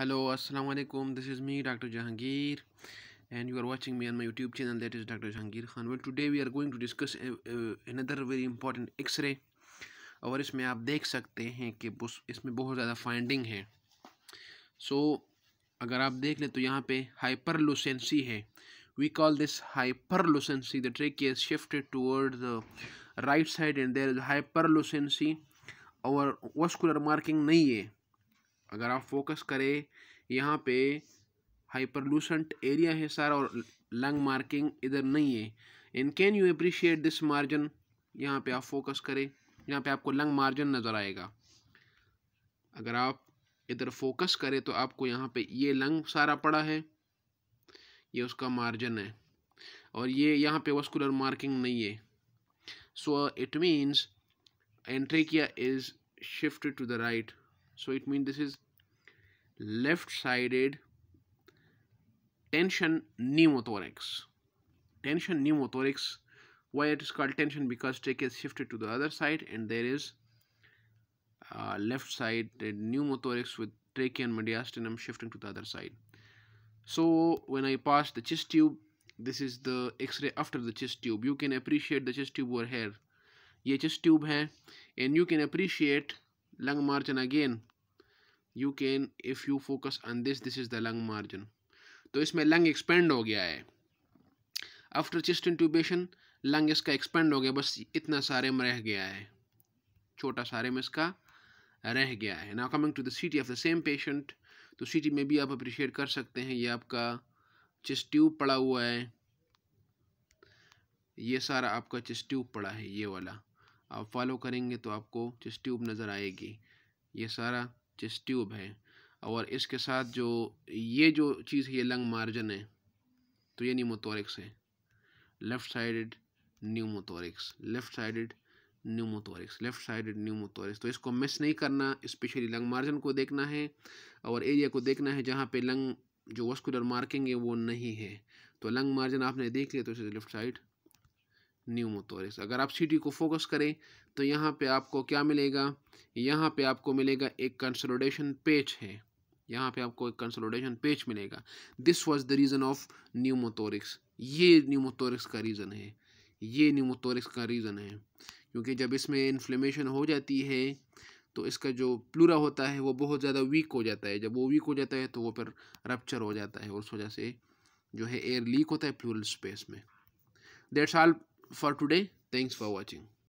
hello assalamu alaikum this is me dr jahangir and you are watching me on my youtube channel that is dr jahangir khan well today we are going to discuss a, uh, another very important x-ray और इसमें आप देख सकते हैं कि इसमें बहुत ज़्यादा फाइंडिंग है सो so, अगर आप देख लें तो यहाँ पे हाइपरलुसेंसी है we call this hyperlucency the trachea is shifted towards the right side and there is hyperlucency और vascular marking नहीं है अगर आप फोकस करें यहाँ पे हाइपरलूसेंट एरिया है सर और लंग मार्किंग इधर नहीं है and can you appreciate this margin यहाँ पे आप फोकस करें यहाँ पे आपको लंग मार्जिन नज़र आएगा अगर आप इधर फोकस करें तो आपको यहाँ पे ये लंग सारा पड़ा है ये उसका मार्जिन है और ये यहाँ पे वस्कुलर मार्किंग नहीं है so it means trachea is shift to the right so it means this is left-sided tension pneumothorax tension pneumothorax why it is called tension because trachea shifted to the other side and there is uh, left side pneumothorax with trachea and mediastinum shifting to the other side so when I pass the chest tube this is the x-ray after the chest tube you can appreciate the chest tube over here yeah chest tube है and you can appreciate lung margin again you can if you focus on this this is the lung margin तो इसमें lung expand हो गया है after chest intubation lung इसका expand हो गया बस इतना सारे में रह गया है छोटा सारे में इसका रह गया है now coming to the CT of the same patient तो सीटी में भी आप अप्रिशिएट कर सकते हैं ये आपका चेस्ट ट्यूब पड़ा हुआ है ये सारा आपका चेस्ट ट्यूब पड़ा है ये वाला आप फॉलो करेंगे तो आपको चेस्ट ट्यूब नज़र आएगी ये सारा चेस्ट ट्यूब है और इसके साथ जो ये जो चीज़ है ये लंग मार्जन है तो ये न्यूमोथोरिक्स है left sided pneumothorax left sided pneumothorax left sided pneumothorax तो इसको मिस नहीं करना स्पेशली लंग मार्जन को देखना है और एरिया को देखना है जहाँ पे लंग जो वस्कुलर मार्किंग है वो नहीं है तो लंग मार्जन आपने देख लिया तो इसे लेफ़्ट साइड न्यूमोतोरिस अगर आप सीटी को फोकस करें तो यहाँ पे आपको क्या मिलेगा यहाँ पे आपको मिलेगा एक कंसोलिडेशन पेज है यहाँ पे आपको एक कंसोलिडेशन पेज मिलेगा this was the reason of pneumothorax ये न्यूमोटोरिक्स का रीज़न है ये न्यूमोटोरिक्स का रीज़न है क्योंकि जब इसमें इन्फ्लेमेशन हो जाती है तो इसका जो प्लूरा होता है वो बहुत ज़्यादा वीक हो जाता है जब वो वीक हो जाता है तो वो फिर रपच्चर हो जाता है उस वजह से जो है एयर लीक होता है प्लूरल स्पेस में that's all for today thanks for watching